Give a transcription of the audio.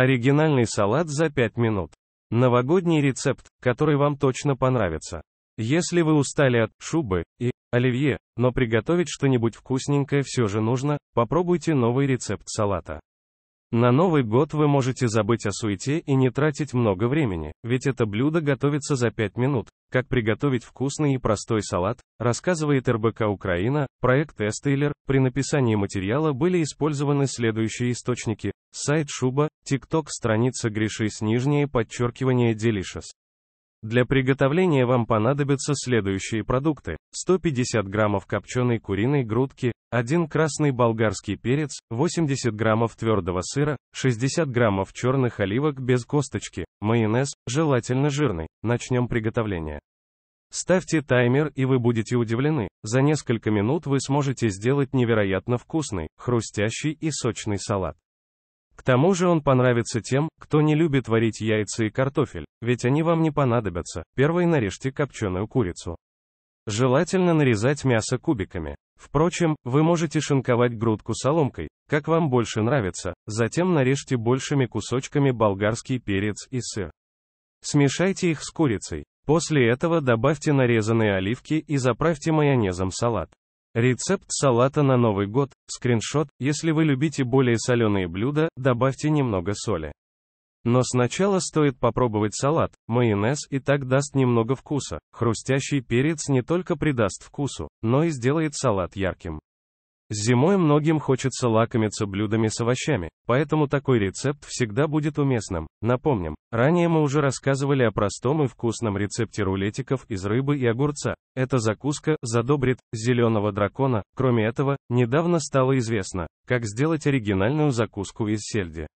Оригинальный салат за 5 минут. Новогодний рецепт, который вам точно понравится. Если вы устали от шубы и оливье, но приготовить что-нибудь вкусненькое все же нужно, попробуйте новый рецепт салата. На Новый год вы можете забыть о суете и не тратить много времени, ведь это блюдо готовится за 5 минут. Как приготовить вкусный и простой салат, рассказывает РБК Украина, проект Эстейлер, при написании материала были использованы следующие источники, Сайт Шуба, ТикТок, страница Гриши с нижнее подчеркивание Delicious. Для приготовления вам понадобятся следующие продукты. 150 граммов копченой куриной грудки, 1 красный болгарский перец, 80 граммов твердого сыра, 60 граммов черных оливок без косточки, майонез, желательно жирный. Начнем приготовление. Ставьте таймер и вы будете удивлены. За несколько минут вы сможете сделать невероятно вкусный, хрустящий и сочный салат. К тому же он понравится тем, кто не любит варить яйца и картофель, ведь они вам не понадобятся. Первой нарежьте копченую курицу. Желательно нарезать мясо кубиками. Впрочем, вы можете шинковать грудку соломкой, как вам больше нравится, затем нарежьте большими кусочками болгарский перец и сыр. Смешайте их с курицей. После этого добавьте нарезанные оливки и заправьте майонезом салат. Рецепт салата на Новый год, скриншот, если вы любите более соленые блюда, добавьте немного соли. Но сначала стоит попробовать салат, майонез и так даст немного вкуса, хрустящий перец не только придаст вкусу, но и сделает салат ярким. Зимой многим хочется лакомиться блюдами с овощами, поэтому такой рецепт всегда будет уместным. Напомним, ранее мы уже рассказывали о простом и вкусном рецепте рулетиков из рыбы и огурца. Эта закуска задобрит зеленого дракона. Кроме этого, недавно стало известно, как сделать оригинальную закуску из сельди.